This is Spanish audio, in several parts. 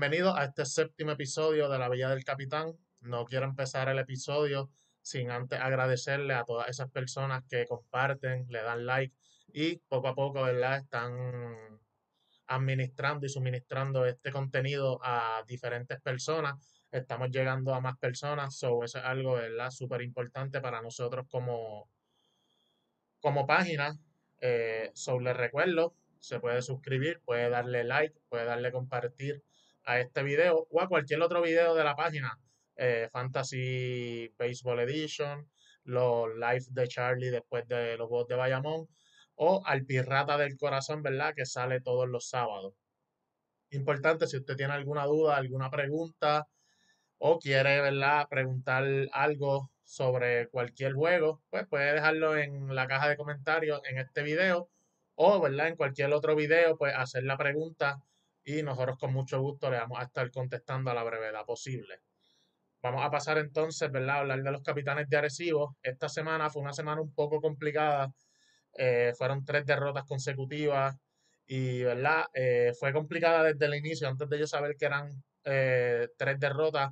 Bienvenidos a este séptimo episodio de La Villa del Capitán. No quiero empezar el episodio sin antes agradecerle a todas esas personas que comparten, le dan like y poco a poco, ¿verdad? Están administrando y suministrando este contenido a diferentes personas. Estamos llegando a más personas, eso es algo, Súper importante para nosotros como, como página. Eh, so les recuerdo, se puede suscribir, puede darle like, puede darle compartir a este video o a cualquier otro video de la página. Eh, Fantasy Baseball Edition, los live de Charlie después de los bots de Bayamón o al Pirata del Corazón, ¿verdad? Que sale todos los sábados. Importante, si usted tiene alguna duda, alguna pregunta o quiere, ¿verdad? Preguntar algo sobre cualquier juego, pues puede dejarlo en la caja de comentarios en este video o, ¿verdad? En cualquier otro video, pues hacer la pregunta y nosotros con mucho gusto le vamos a estar contestando a la brevedad posible. Vamos a pasar entonces, ¿verdad?, a hablar de los capitanes de Arecibo. Esta semana fue una semana un poco complicada. Eh, fueron tres derrotas consecutivas y, ¿verdad?, eh, fue complicada desde el inicio. Antes de yo saber que eran eh, tres derrotas,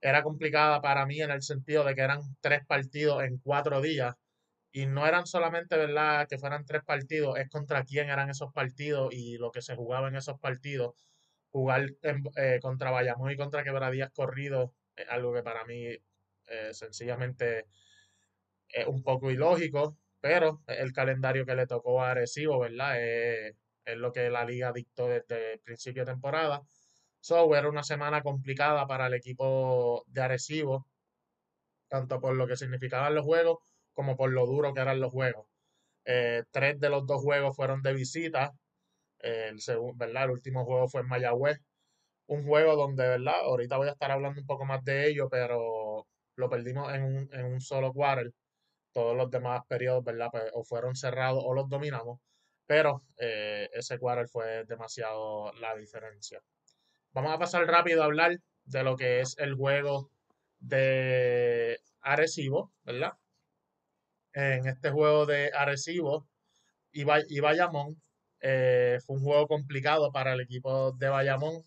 era complicada para mí en el sentido de que eran tres partidos en cuatro días y no eran solamente, ¿verdad?, que fueran tres partidos, es contra quién eran esos partidos y lo que se jugaba en esos partidos. Jugar eh, contra Bayamón y contra Quebradías corrido es eh, algo que para mí eh, sencillamente es un poco ilógico, pero el calendario que le tocó a Arecibo, ¿verdad?, es, es lo que la liga dictó desde el principio de temporada. So, era una semana complicada para el equipo de Arecibo, tanto por lo que significaban los juegos como por lo duro que eran los juegos. Eh, tres de los dos juegos fueron de visita. Eh, el, ¿verdad? el último juego fue en Mayagüez. Un juego donde, ¿verdad? Ahorita voy a estar hablando un poco más de ello, pero lo perdimos en un, solo quarter. Todos los demás periodos, ¿verdad? Pues, o fueron cerrados o los dominamos. Pero eh, ese quarter fue demasiado la diferencia. Vamos a pasar rápido a hablar de lo que es el juego de Arecibo, ¿verdad? en este juego de Arecibo y, Bayamón. Eh, fue un juego complicado para el equipo de Bayamón.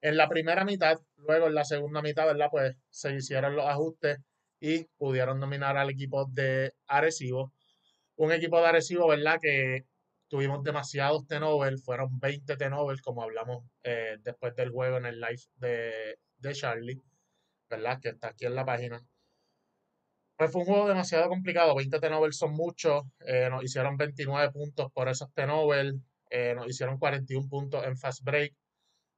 En la primera mitad, luego en la segunda mitad, ¿verdad? Pues se hicieron los ajustes y pudieron dominar al equipo de Arecibo. Un equipo de Arecibo, ¿verdad? Que tuvimos demasiados tenovers, fueron 20 tenovers, como hablamos eh, después del juego en el live de, de Charlie, ¿verdad? Que está aquí en la página. Pues fue un juego demasiado complicado. 20 Tenovel son muchos. Eh, nos hicieron 29 puntos por esos tenovers. Eh, nos hicieron 41 puntos en fast break.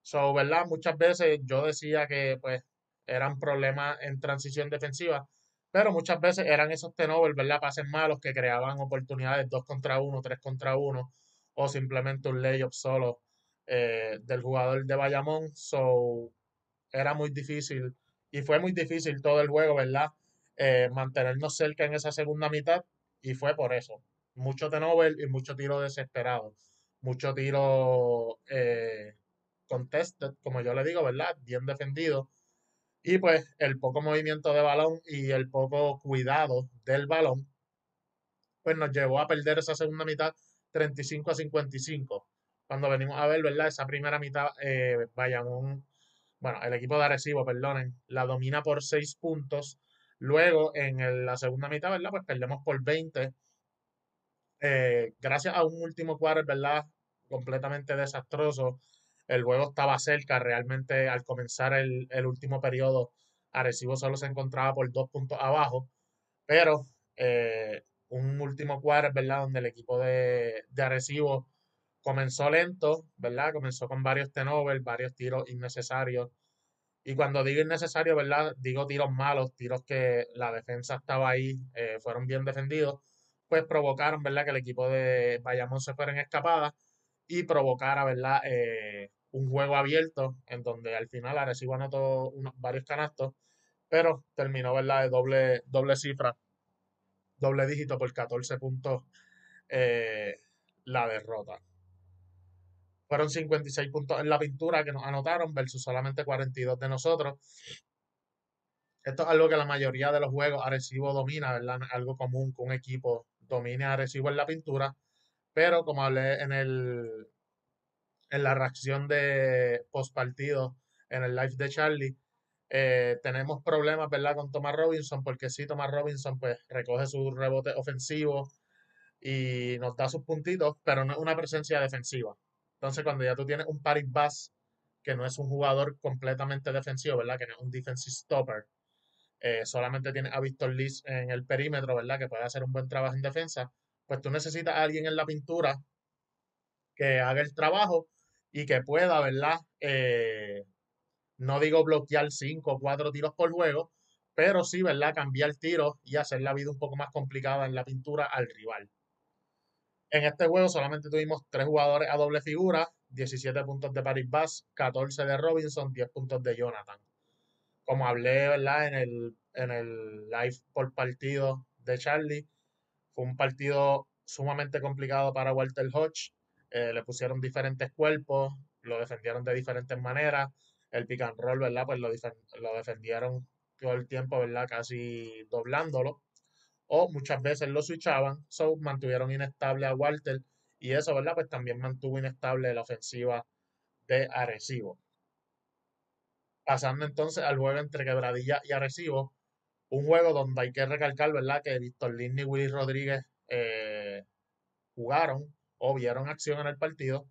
So, ¿verdad? Muchas veces yo decía que pues eran problemas en transición defensiva, pero muchas veces eran esos tenovers, ¿verdad? Pases malos que creaban oportunidades 2 contra 1, 3 contra 1 o simplemente un layup solo eh, del jugador de Bayamón. So, era muy difícil y fue muy difícil todo el juego, ¿verdad? Eh, mantenernos cerca en esa segunda mitad y fue por eso. Mucho Nobel y mucho tiro desesperado. Mucho tiro eh, contested, como yo le digo, ¿verdad? Bien defendido. Y pues el poco movimiento de balón y el poco cuidado del balón, pues nos llevó a perder esa segunda mitad 35 a 55. Cuando venimos a ver, ¿verdad? Esa primera mitad, eh, un bueno, el equipo de Arecibo, perdonen, la domina por 6 puntos Luego, en la segunda mitad, ¿verdad? Pues perdemos por 20. Eh, gracias a un último quarter, ¿verdad? Completamente desastroso. El juego estaba cerca. Realmente, al comenzar el, último periodo, Arecibo solo se encontraba por dos puntos abajo. Pero eh, un último quarter, ¿verdad? Donde el equipo de, de Arecibo comenzó lento, ¿verdad? Comenzó con varios tenovers, varios tiros innecesarios y cuando digo innecesario, ¿verdad? Digo tiros malos, tiros que la defensa estaba ahí, eh, fueron bien defendidos, pues provocaron, ¿verdad? Que el equipo de Bayamón se fuera en escapada y provocara, ¿verdad? Eh, un juego abierto en donde al final Arecibo anotó varios canastos, pero terminó, ¿verdad? De doble, doble cifra, doble dígito por 14 puntos eh, la derrota. Fueron 56 puntos en la pintura que nos anotaron versus solamente 42 de nosotros. Esto es algo que la mayoría de los juegos Arecibo domina, ¿verdad? Algo común que un equipo domine Arecibo en la pintura. Pero como hablé en el en la reacción de post en el live de Charlie, eh, tenemos problemas, ¿verdad? Con Thomas Robinson, porque sí, Thomas Robinson pues recoge su rebote ofensivo y nos da sus puntitos, pero no es una presencia defensiva. Entonces, cuando ya tú tienes un Paris Bass, que no es un jugador completamente defensivo, ¿verdad? Que no es un defensive stopper. Eh, solamente tiene a Víctor Lee en el perímetro, ¿verdad? Que puede hacer un buen trabajo en defensa. Pues tú necesitas a alguien en la pintura que haga el trabajo y que pueda, ¿verdad? Eh, no digo bloquear cinco o cuatro tiros por juego, pero sí, ¿verdad? Cambiar tiros y hacer la vida un poco más complicada en la pintura al rival. En este juego solamente tuvimos tres jugadores a doble figura, 17 puntos de Paris Bass, 14 de Robinson, 10 puntos de Jonathan. Como hablé, En el, en el live por partido de Charlie, fue un partido sumamente complicado para Walter Hodge. Eh, le pusieron diferentes cuerpos, lo defendieron de diferentes maneras. El pick and Pues lo, defendieron todo el tiempo, Casi doblándolo o muchas veces lo switchaban, so mantuvieron inestable a Walter y eso, ¿verdad? Pues también mantuvo inestable la ofensiva de Arecibo. Pasando entonces al juego entre Quebradilla y Arecibo, un juego donde hay que recalcar, ¿verdad? Que Víctor Lindy y Willy Rodríguez eh, jugaron o vieron acción en el partido.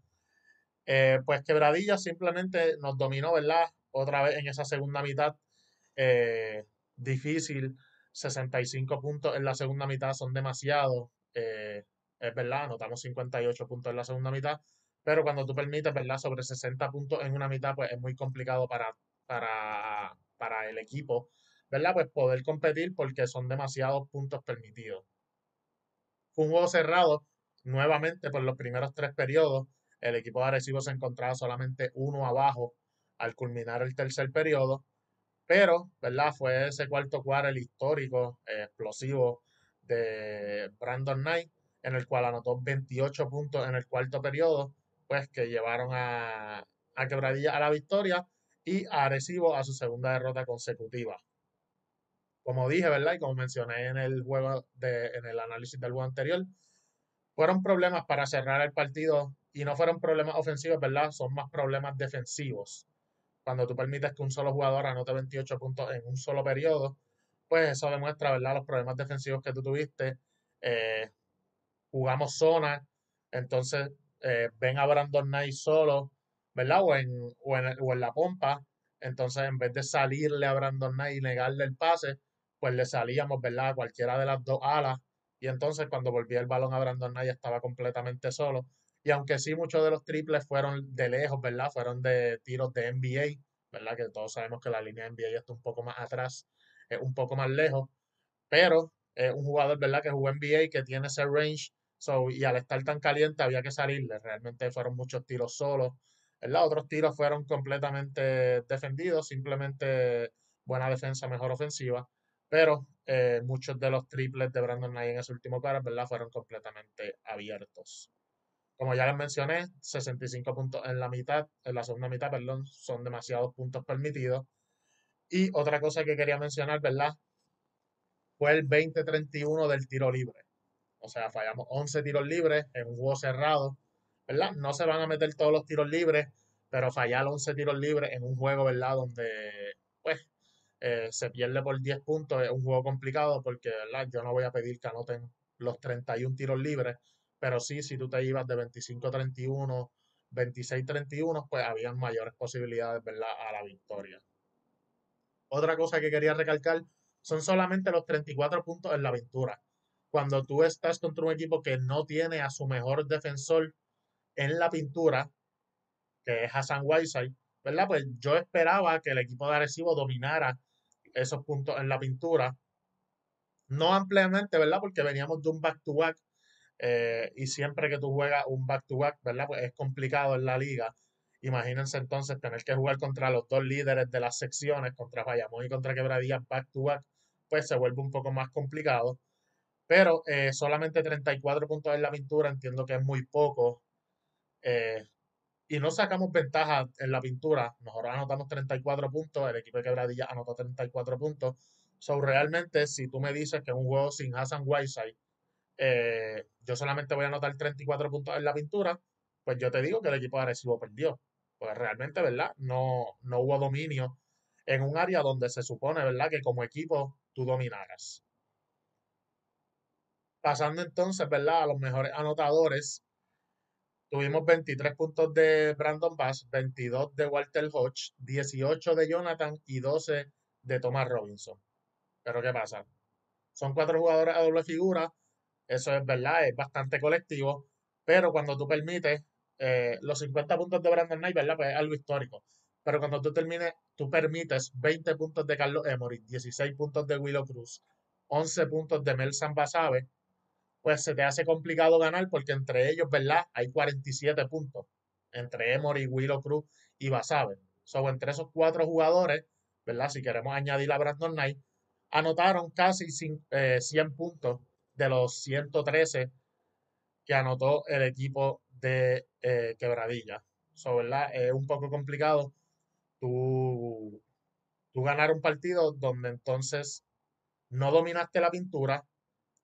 Eh, pues Quebradilla simplemente nos dominó, ¿verdad? Otra vez en esa segunda mitad eh, difícil 65 puntos en la segunda mitad son demasiados. Eh, es verdad, anotamos 58 puntos en la segunda mitad, pero cuando tú permites, ¿verdad? Sobre 60 puntos en una mitad, pues es muy complicado para, para, para el equipo, ¿verdad? Pues poder competir porque son demasiados puntos permitidos. Fue un juego cerrado, nuevamente por los primeros tres periodos, el equipo de Arecibo se encontraba solamente uno abajo al culminar el tercer periodo pero, ¿verdad? Fue ese cuarto cuadro el histórico, eh, explosivo de Brandon Knight, en el cual anotó 28 puntos en el cuarto periodo, pues que llevaron a, Quebradilla a la victoria y a Arecibo a su segunda derrota consecutiva. Como dije, ¿verdad? Y como mencioné en el juego de, en el análisis del juego anterior, fueron problemas para cerrar el partido y no fueron problemas ofensivos, ¿verdad? Son más problemas defensivos cuando tú permites que un solo jugador anote 28 puntos en un solo periodo, pues eso demuestra, ¿verdad?, los problemas defensivos que tú tuviste. Eh, jugamos zona, entonces eh, ven a Brandon Knight solo, ¿verdad? O en, en, o en la pompa, entonces, en vez de salirle a Brandon Knight y negarle el pase, pues le salíamos, ¿verdad? A cualquiera de las dos alas. Y entonces, cuando volvía el balón a Brandon Knight, estaba completamente solo. Y aunque sí muchos de los triples fueron de lejos, ¿verdad? Fueron de tiros de NBA, ¿verdad? Que todos sabemos que la línea de NBA está un poco más atrás, eh, un poco más lejos. Pero un jugador, ¿verdad? Que jugó NBA, que tiene ese range. So, y al estar tan caliente había que salirle. Realmente fueron muchos tiros solos. ¿verdad? Otros tiros fueron completamente defendidos, simplemente buena defensa, mejor ofensiva. Pero eh, muchos de los triples de Brandon Knight en ese último cuadro, ¿verdad? Fueron completamente abiertos. Como ya les mencioné, 65 puntos en la mitad, en la segunda mitad, perdón, son demasiados puntos permitidos. Y otra cosa que quería mencionar, ¿verdad? Fue el 20-31 del tiro libre. O sea, fallamos 11 tiros libres en un juego cerrado, ¿verdad? No se van a meter todos los tiros libres, pero fallar 11 tiros libres en un juego, ¿verdad? Donde, pues, eh, se pierde por 10 puntos, es un juego complicado porque, ¿verdad? Yo no voy a pedir que anoten los 31 tiros libres, pero sí, si tú te ibas de 25 31, 26 31, pues habían mayores posibilidades, ¿verdad?, a la victoria. Otra cosa que quería recalcar son solamente los 34 puntos en la pintura. Cuando tú estás contra un equipo que no tiene a su mejor defensor en la pintura, que es Hassan Whiteside, ¿verdad? Pues yo esperaba que el equipo de Arecibo dominara esos puntos en la pintura. No ampliamente, ¿verdad? Porque veníamos de un back-to-back back to back eh, y siempre que tú juegas un back-to-back, verdad Pues es complicado en la liga. Imagínense entonces tener que jugar contra los dos líderes de las secciones, contra Bayamón y contra Quebradillas back-to-back, pues se vuelve un poco más complicado. Pero eh, solamente 34 puntos en la pintura, entiendo que es muy poco. Eh, y no sacamos ventaja en la pintura. Nosotros anotamos 34 puntos, el equipo de Quebradilla anotó 34 puntos. So, realmente, si tú me dices que es un juego sin Hassan Whiteside, eh, yo solamente voy a anotar 34 puntos en la pintura, pues yo te digo que el equipo de Arecibo perdió. Porque realmente, ¿verdad? No, no hubo dominio en un área donde se supone, ¿verdad?, que como equipo tú dominaras. Pasando entonces, ¿verdad?, a los mejores anotadores. Tuvimos 23 puntos de Brandon Bass, 22 de Walter Hodge, 18 de Jonathan y 12 de Thomas Robinson. Pero ¿qué pasa? Son cuatro jugadores a doble figura eso es verdad, es bastante colectivo, pero cuando tú permites eh, los 50 puntos de Brandon Knight, ¿verdad? Pues es algo histórico. Pero cuando tú termines, tú permites 20 puntos de Carlos Emory, 16 puntos de Willow Cruz, 11 puntos de Mel Basabe, pues se te hace complicado ganar porque entre ellos, ¿verdad? Hay 47 puntos entre Emory, Willow Cruz y Basabe. son entre esos cuatro jugadores, ¿verdad? Si queremos añadir a Brandon Knight, anotaron casi 100 eh, puntos de los 113 que anotó el equipo de eh, Quebradilla. ¿verdad? Es un poco complicado tú, tú ganar un partido donde entonces no dominaste la pintura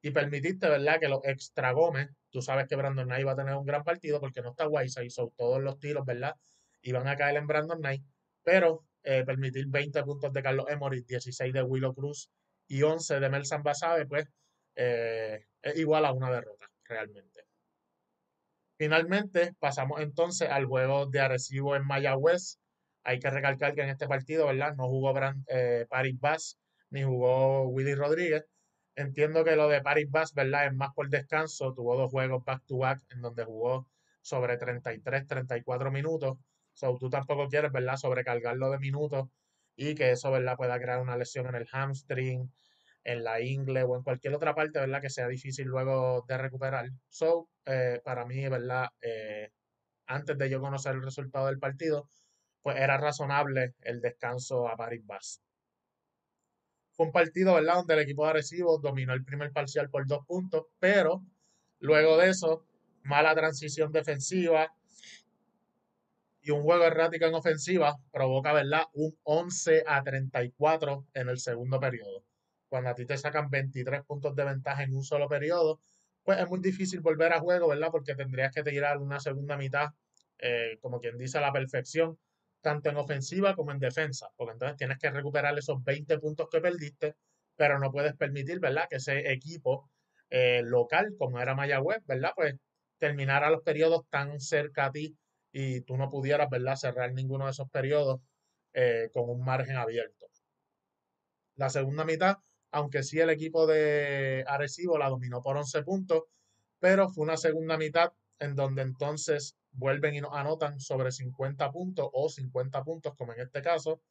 y permitiste, ¿verdad?, que los extra Gómez, tú sabes que Brandon Knight va a tener un gran partido porque no está se hizo todos los tiros, ¿verdad? van a caer en Brandon Knight, pero eh, permitir 20 puntos de Carlos Emory, 16 de Willow Cruz y 11 de Melsan Basabe, pues eh, es igual a una derrota, realmente. Finalmente, pasamos entonces al juego de Arecibo en Mayagüez. Hay que recalcar que en este partido, ¿verdad? No jugó eh, Paris Bass ni jugó Willy Rodríguez. Entiendo que lo de Paris Bass, ¿verdad? Es más por descanso. Tuvo dos juegos back-to-back en donde jugó sobre 33, 34 minutos. So, tú tampoco quieres, ¿verdad? Sobrecargarlo de minutos y que eso, ¿verdad? Pueda crear una lesión en el hamstring en la ingle o en cualquier otra parte, ¿verdad? Que sea difícil luego de recuperar. So, eh, para mí, ¿verdad? Eh, antes de yo conocer el resultado del partido, pues era razonable el descanso a Paris Bass. Fue un partido, ¿verdad? Donde el equipo de Arecibo dominó el primer parcial por dos puntos, pero luego de eso, mala transición defensiva y un juego errático en ofensiva provoca, ¿verdad? Un 11 a 34 en el segundo periodo cuando a ti te sacan 23 puntos de ventaja en un solo periodo, pues es muy difícil volver a juego, ¿verdad? Porque tendrías que tirar una segunda mitad, eh, como quien dice, a la perfección, tanto en ofensiva como en defensa, porque entonces tienes que recuperar esos 20 puntos que perdiste, pero no puedes permitir, ¿verdad? Que ese equipo eh, local, como era Mayagüez, ¿verdad? Pues terminara los periodos tan cerca a ti y tú no pudieras, ¿verdad? Cerrar ninguno de esos periodos eh, con un margen abierto. La segunda mitad aunque sí el equipo de Arecibo la dominó por 11 puntos, pero fue una segunda mitad en donde entonces vuelven y anotan sobre 50 puntos o 50 puntos como en este caso.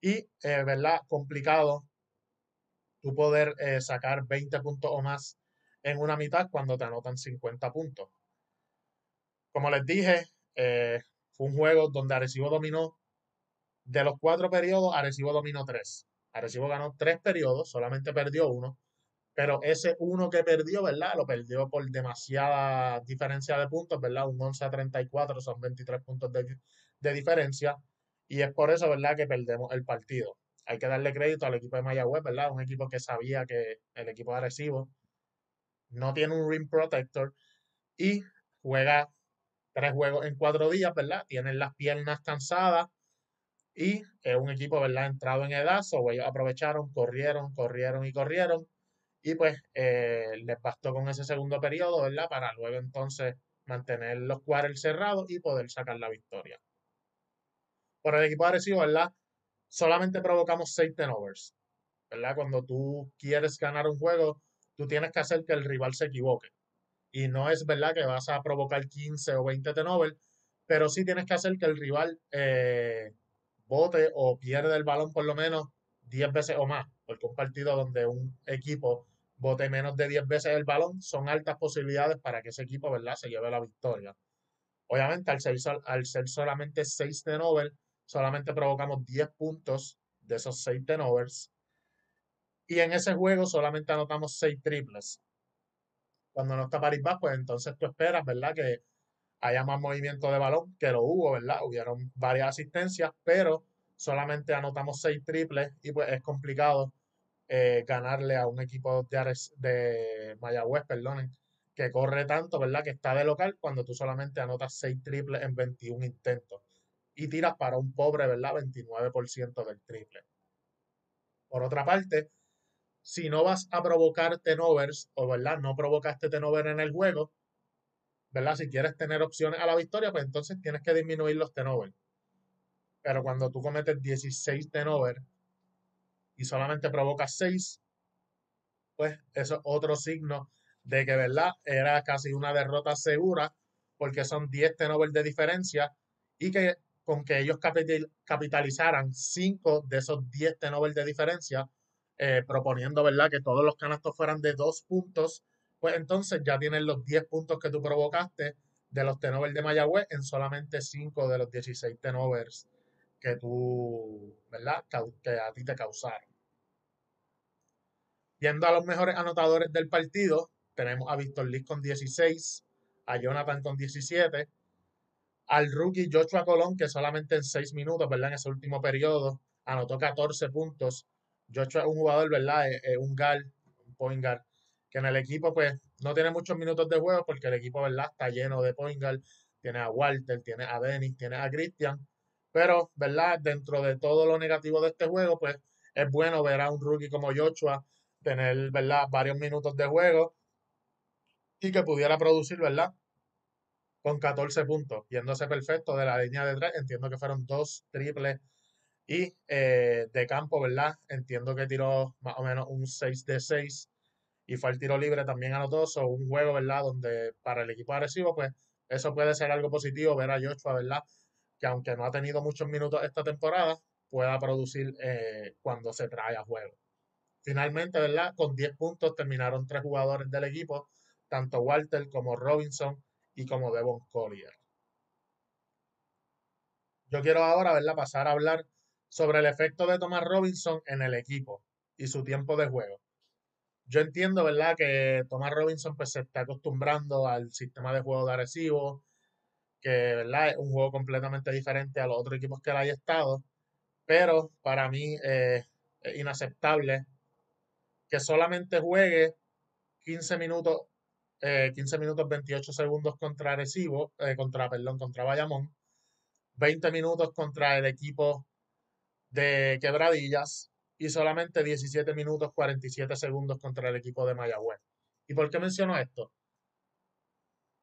Y, eh, ¿verdad? Complicado tú poder eh, sacar 20 puntos o más en una mitad cuando te anotan 50 puntos. Como les dije, eh, fue un juego donde Arecibo dominó, de los cuatro periodos, Arecibo dominó tres. Arecibo ganó tres periodos, solamente perdió uno. Pero ese uno que perdió, ¿verdad? Lo perdió por demasiada diferencia de puntos, ¿verdad? Un 11 a 34 son 23 puntos de, diferencia. Y es por eso, ¿verdad?, que perdemos el partido. Hay que darle crédito al equipo de Mayagüez, ¿verdad? Un equipo que sabía que el equipo de Arecibo no tiene un ring protector y juega tres juegos en cuatro días, ¿verdad? Tienen las piernas cansadas, y es un equipo, ¿verdad? Entrado en edad, o pues, ellos aprovecharon, corrieron, corrieron y corrieron. Y pues eh, les bastó con ese segundo periodo, ¿verdad? Para luego entonces mantener los quarters cerrados y poder sacar la victoria. Por el equipo agresivo, ¿verdad? Solamente provocamos 6 tenovers, ¿verdad? Cuando tú quieres ganar un juego, tú tienes que hacer que el rival se equivoque. Y no es verdad que vas a provocar 15 o 20 tenovers, pero sí tienes que hacer que el rival eh, bote o pierde el balón por lo menos 10 veces o más, porque un partido donde un equipo bote menos de 10 veces el balón, son altas posibilidades para que ese equipo, ¿verdad?, se lleve la victoria. Obviamente, al ser, al ser solamente 6 nobel, solamente provocamos 10 puntos de esos 6 nobel, Y en ese juego solamente anotamos 6 triples. Cuando no está París pues entonces tú esperas, ¿verdad?, que haya más movimiento de balón, que lo hubo, ¿verdad? Hubieron varias asistencias, pero solamente anotamos seis triples y pues es complicado eh, ganarle a un equipo de, Ares, de Mayagüez, perdonen, que corre tanto, ¿verdad? Que está de local cuando tú solamente anotas seis triples en 21 intentos y tiras para un pobre, ¿verdad? 29% del triple. Por otra parte, si no vas a provocar tenovers o, ¿verdad? No provocaste tenover en el juego, ¿verdad? Si quieres tener opciones a la victoria, pues entonces tienes que disminuir los tenovers. Pero cuando tú cometes 16 tenovers y solamente provocas 6, pues eso es otro signo de que, ¿verdad? Era casi una derrota segura porque son 10 tenovers de diferencia y que con que ellos capitalizaran 5 de esos 10 tenovers de diferencia, eh, proponiendo, ¿verdad? Que todos los canastos fueran de 2 puntos pues entonces ya tienes los 10 puntos que tú provocaste de los tenovers de Mayagüez en solamente 5 de los 16 tenovers que tú, ¿verdad? Que a ti te causaron. Viendo a los mejores anotadores del partido, tenemos a Víctor Liz con 16, a Jonathan con 17, al rookie Joshua Colón, que solamente en 6 minutos, ¿verdad? En ese último periodo, anotó 14 puntos. Joshua es un jugador, ¿verdad? Es, un gal, un point guard que en el equipo pues no tiene muchos minutos de juego porque el equipo, ¿verdad? Está lleno de Poingal, tiene a Walter, tiene a Dennis, tiene a Christian, pero, ¿verdad? Dentro de todo lo negativo de este juego, pues es bueno ver a un rookie como Joshua tener, ¿verdad? Varios minutos de juego y que pudiera producir, ¿verdad? Con 14 puntos, yéndose perfecto de la línea de tres. Entiendo que fueron dos triples y eh, de campo, ¿verdad? Entiendo que tiró más o menos un 6 de 6 y fue el tiro libre también los dos, un juego, ¿verdad? Donde para el equipo agresivo, pues eso puede ser algo positivo, ver a Joshua, ¿verdad? Que aunque no ha tenido muchos minutos esta temporada, pueda producir eh, cuando se trae a juego. Finalmente, ¿verdad? Con 10 puntos terminaron tres jugadores del equipo, tanto Walter como Robinson y como Devon Collier. Yo quiero ahora, ¿verdad? Pasar a hablar sobre el efecto de tomar Robinson en el equipo y su tiempo de juego yo entiendo, ¿verdad?, que Tomás Robinson pues, se está acostumbrando al sistema de juego de Arecibo, que, ¿verdad?, es un juego completamente diferente a los otros equipos que él haya estado, pero para mí eh, es inaceptable que solamente juegue 15 minutos, 15 eh, minutos 28 segundos contra Arecibo, eh, contra, perdón, contra Bayamón, 20 minutos contra el equipo de Quebradillas, y solamente 17 minutos 47 segundos contra el equipo de Mayagüez. ¿Y por qué menciono esto?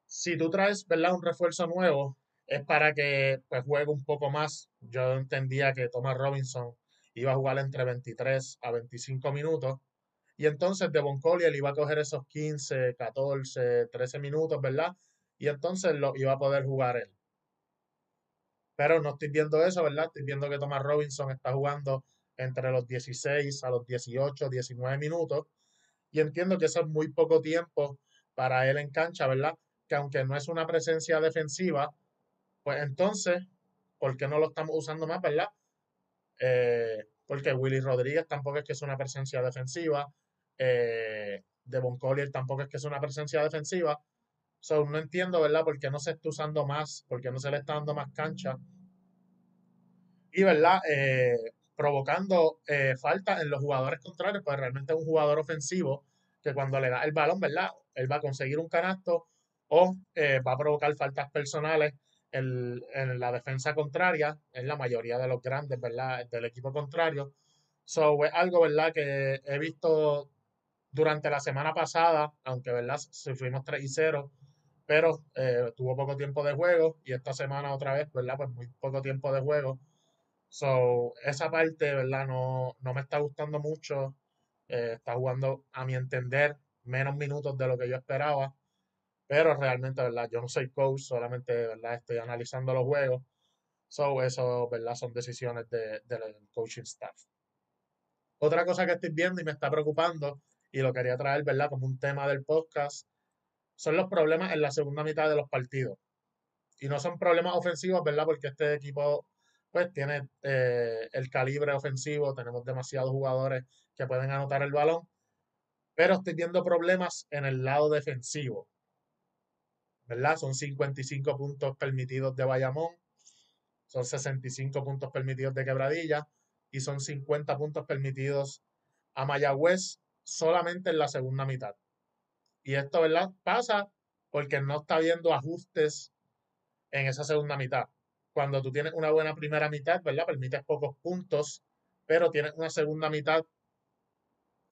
Si tú traes, ¿verdad? Un refuerzo nuevo, es para que pues, juegue un poco más. Yo entendía que Thomas Robinson iba a jugar entre 23 a 25 minutos. Y entonces de Boncoli él iba a coger esos 15, 14, 13 minutos, ¿verdad? Y entonces lo iba a poder jugar él. Pero no estoy viendo eso, ¿verdad? Estoy viendo que Thomas Robinson está jugando entre los 16 a los 18, 19 minutos. Y entiendo que eso es muy poco tiempo para él en cancha, ¿verdad? Que aunque no es una presencia defensiva, pues entonces, ¿por qué no lo estamos usando más, verdad? Eh, porque Willy Rodríguez tampoco es que es una presencia defensiva. De eh, Devon Collier tampoco es que es una presencia defensiva. So, no entiendo, ¿verdad? ¿Por qué no se está usando más? ¿Por qué no se le está dando más cancha? Y, ¿verdad? Eh, provocando faltas eh, falta en los jugadores contrarios, pues realmente es un jugador ofensivo que cuando le da el balón, ¿verdad? Él va a conseguir un canasto o eh, va a provocar faltas personales en, la defensa contraria, en la mayoría de los grandes, ¿verdad? Del equipo contrario. So, es algo, ¿verdad? Que he visto durante la semana pasada, aunque, ¿verdad? Sufrimos 3 y 0, pero eh, tuvo poco tiempo de juego y esta semana otra vez, ¿verdad? Pues muy poco tiempo de juego. So, esa parte, ¿verdad? No, no me está gustando mucho. Eh, está jugando, a mi entender, menos minutos de lo que yo esperaba. Pero realmente, ¿verdad? Yo no soy coach, solamente, ¿verdad? Estoy analizando los juegos. So, eso, ¿verdad? Son decisiones de, del coaching staff. Otra cosa que estoy viendo y me está preocupando, y lo quería traer, ¿verdad? Como un tema del podcast, son los problemas en la segunda mitad de los partidos. Y no son problemas ofensivos, ¿verdad? Porque este equipo pues, tiene eh, el calibre ofensivo, tenemos demasiados jugadores que pueden anotar el balón, pero estoy viendo problemas en el lado defensivo. ¿Verdad? Son 55 puntos permitidos de Bayamón, son 65 puntos permitidos de Quebradilla y son 50 puntos permitidos a Mayagüez solamente en la segunda mitad. Y esto, ¿verdad? Pasa porque no está habiendo ajustes en esa segunda mitad cuando tú tienes una buena primera mitad, ¿verdad? Permites pocos puntos, pero tienes una segunda mitad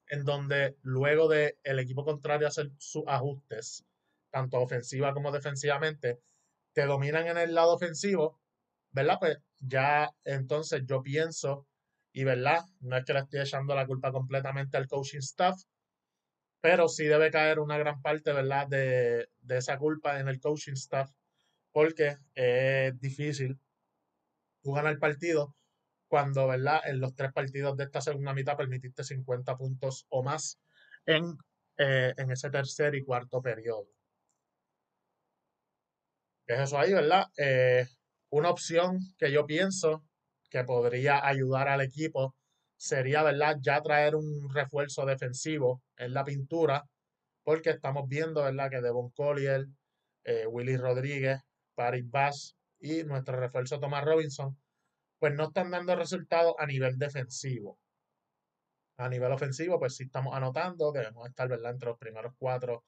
en donde luego de el equipo contrario hacer sus ajustes, tanto ofensiva como defensivamente, te dominan en el lado ofensivo, ¿verdad? Pues ya entonces yo pienso, y ¿verdad? No es que le estoy echando la culpa completamente al coaching staff, pero sí debe caer una gran parte, ¿verdad? De, de esa culpa en el coaching staff porque es difícil jugar el partido cuando, ¿verdad? En los tres partidos de esta segunda mitad permitiste 50 puntos o más eh, en, ese tercer y cuarto periodo. Es eso ahí, ¿verdad? Eh, una opción que yo pienso que podría ayudar al equipo sería, ¿verdad? Ya traer un refuerzo defensivo en la pintura, porque estamos viendo, ¿verdad? Que Devon Collier, eh, Willy Rodríguez Paris Bass y nuestro refuerzo Thomas Robinson, pues no están dando resultados a nivel defensivo. A nivel ofensivo, pues sí estamos anotando, debemos estar ¿verdad? entre los primeros cuatro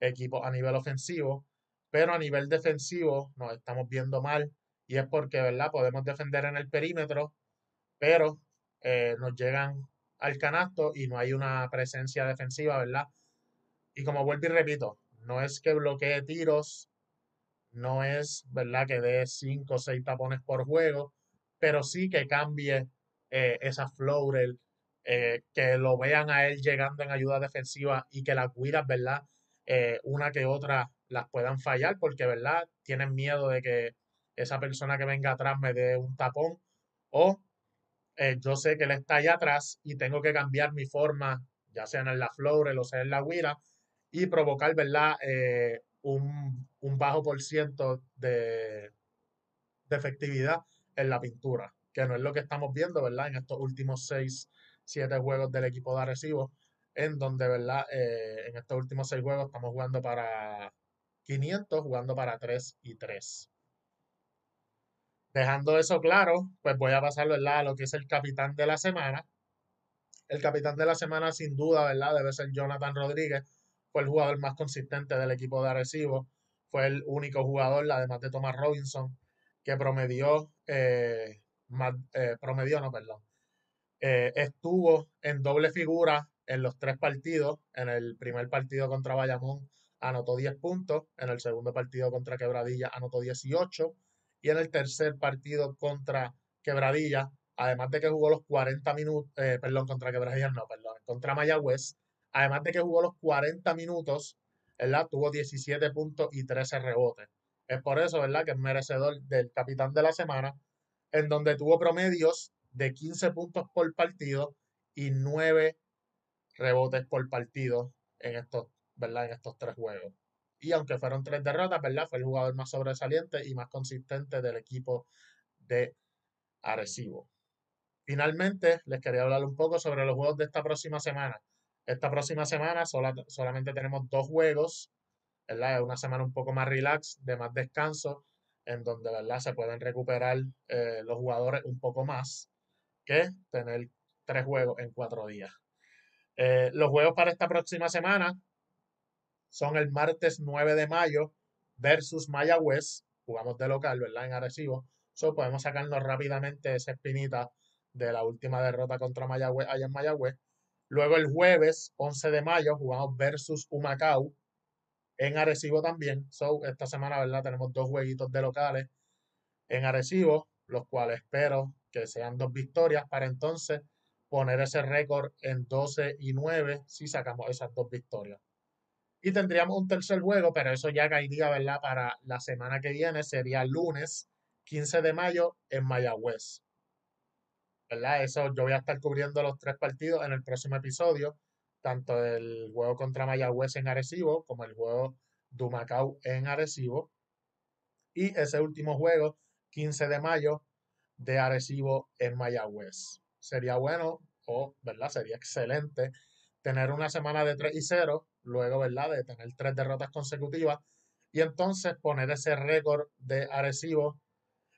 equipos a nivel ofensivo, pero a nivel defensivo nos estamos viendo mal y es porque ¿verdad? podemos defender en el perímetro, pero eh, nos llegan al canasto y no hay una presencia defensiva, ¿verdad? Y como vuelvo y repito, no es que bloquee tiros no es, ¿verdad?, que dé cinco o seis tapones por juego, pero sí que cambie eh, esa Florel, eh, que lo vean a él llegando en ayuda defensiva y que las cuidas, ¿verdad? Eh, una que otra las puedan fallar, porque, ¿verdad? Tienen miedo de que esa persona que venga atrás me dé un tapón o yo sé que él está allá atrás y tengo que cambiar mi forma, ya sea en la Florel o sea en la Guira, y provocar, ¿verdad? un un bajo por ciento de, efectividad en la pintura, que no es lo que estamos viendo, ¿verdad? En estos últimos seis, siete juegos del equipo de Arecibo, en donde, ¿verdad? Eh, en estos últimos seis juegos estamos jugando para 500, jugando para 3 y 3. Dejando eso claro, pues voy a pasar, ¿verdad? A lo que es el capitán de la semana. El capitán de la semana, sin duda, ¿verdad? Debe ser Jonathan Rodríguez, fue el jugador más consistente del equipo de Arecibo fue el único jugador, además de Thomas Robinson, que promedió, eh, eh, promedió, no, perdón, eh, estuvo en doble figura en los tres partidos. En el primer partido contra Bayamón anotó 10 puntos, en el segundo partido contra Quebradilla anotó 18 y en el tercer partido contra Quebradilla, además de que jugó los 40 minutos, perdón, contra Quebradilla no, perdón, contra Mayagüez, además de que jugó los 40 minutos Tuvo 17 puntos y 13 rebotes. Es por eso, ¿verdad? Que es merecedor del capitán de la semana, en donde tuvo promedios de 15 puntos por partido y 9 rebotes por partido en estos, ¿verdad? En estos tres juegos. Y aunque fueron tres derrotas, ¿verdad? Fue el jugador más sobresaliente y más consistente del equipo de Arecibo. Finalmente, les quería hablar un poco sobre los juegos de esta próxima semana. Esta próxima semana solamente tenemos dos juegos, Es una semana un poco más relax, de más descanso, en donde, ¿verdad? Se pueden recuperar eh, los jugadores un poco más que tener tres juegos en cuatro días. Eh, los juegos para esta próxima semana son el martes 9 de mayo versus Mayagüez. Jugamos de local, En Arecibo. solo podemos sacarnos rápidamente esa espinita de la última derrota contra Mayagüez allá en Mayagüez. Luego el jueves 11 de mayo jugamos versus Humacao en Arecibo también. So, esta semana, ¿verdad? Tenemos dos jueguitos de locales en Arecibo, los cuales espero que sean dos victorias para entonces poner ese récord en 12 y 9 si sacamos esas dos victorias. Y tendríamos un tercer juego, pero eso ya caería, ¿verdad? Para la semana que viene, sería lunes 15 de mayo en Mayagüez. ¿verdad? Eso yo voy a estar cubriendo los tres partidos en el próximo episodio, tanto el juego contra Mayagüez en Arecibo como el juego Dumacau en Arecibo. Y ese último juego, 15 de mayo, de Arecibo en Mayagüez. Sería bueno, o, ¿verdad? Sería excelente tener una semana de 3 y 0, luego, ¿verdad? De tener tres derrotas consecutivas y entonces poner ese récord de Arecibo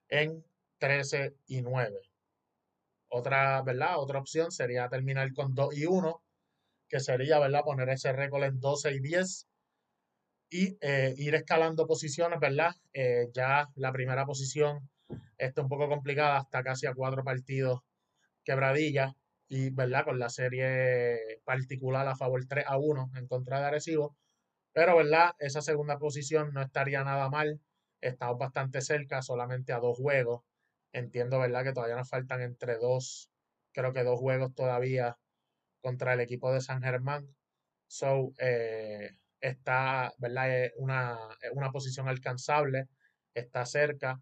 en 13 y 9. Otra, ¿verdad? Otra opción sería terminar con 2 y 1, que sería, ¿verdad? Poner ese récord en 12 y 10 y eh, ir escalando posiciones, ¿verdad? Eh, ya la primera posición está un poco complicada, hasta casi a cuatro partidos quebradilla y, ¿verdad? Con la serie particular a favor 3 a 1 en contra de Arecibo. Pero, ¿verdad? Esa segunda posición no estaría nada mal. Estamos bastante cerca, solamente a dos juegos Entiendo, ¿verdad? Que todavía nos faltan entre dos, creo que dos juegos todavía contra el equipo de San Germán. So, eh, está, ¿verdad? Es una, posición alcanzable, está cerca.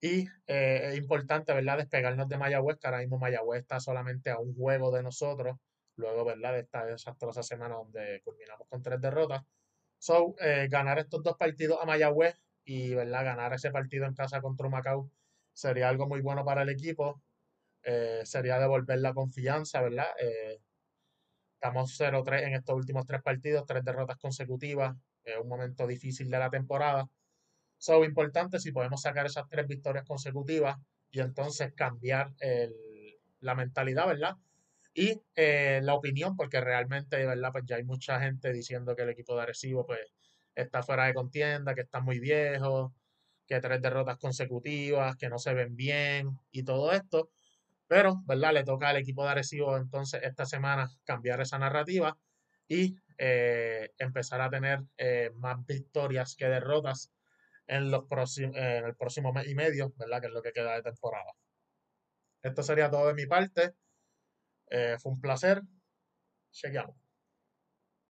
Y eh, es importante, ¿verdad? Despegarnos de Mayagüez, que ahora mismo Mayagüez está solamente a un juego de nosotros, luego, ¿verdad? De esta desastrosa semana donde culminamos con tres derrotas. So, eh, ganar estos dos partidos a Mayagüez y, ¿verdad? Ganar ese partido en casa contra Macao sería algo muy bueno para el equipo, eh, sería devolver la confianza, ¿verdad? Eh, estamos 0-3 en estos últimos tres partidos, tres derrotas consecutivas, es un momento difícil de la temporada. So, importante si podemos sacar esas tres victorias consecutivas y entonces cambiar la mentalidad, ¿verdad? Y eh, la opinión, porque realmente, ¿verdad? Pues ya hay mucha gente diciendo que el equipo de Arecibo, pues, está fuera de contienda, que está muy viejo, que tres derrotas consecutivas, que no se ven bien y todo esto. Pero, ¿verdad? Le toca al equipo de Arecibo entonces esta semana cambiar esa narrativa y eh, empezar a tener eh, más victorias que derrotas en, los en el próximo mes y medio, ¿verdad? Que es lo que queda de temporada. Esto sería todo de mi parte. Eh, fue un placer. Chequeamos.